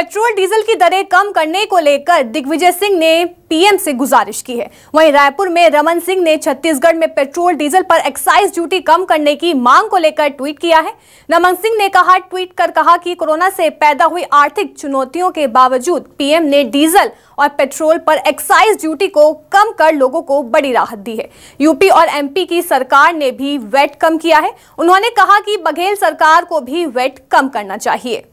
petrol diesel की दरें कम करने को लेकर दिग्विजय सिंह ने पीएम से गुजारिश की है वहीं रायपुर में रमन सिंह ने छत्तीसगढ़ में पेट्रोल डीजल पर एक्साइज ड्यूटी कम करने की मांग को लेकर ट्वीट किया है रमन सिंह ने कहा ट्वीट कर कहा कि कोरोना से पैदा हुई आर्थिक चुनौतियों के बावजूद पीएम ने डीजल और पेट्रोल पर एक्साइज ड्यूटी को कम कर लोगों को बड़ी राहत दी है यूपी और एमपी की सरकार ने भी वेट कम किया है उन्होंने कहा कि बघेल सरकार को भी वेट कम करना चाहिए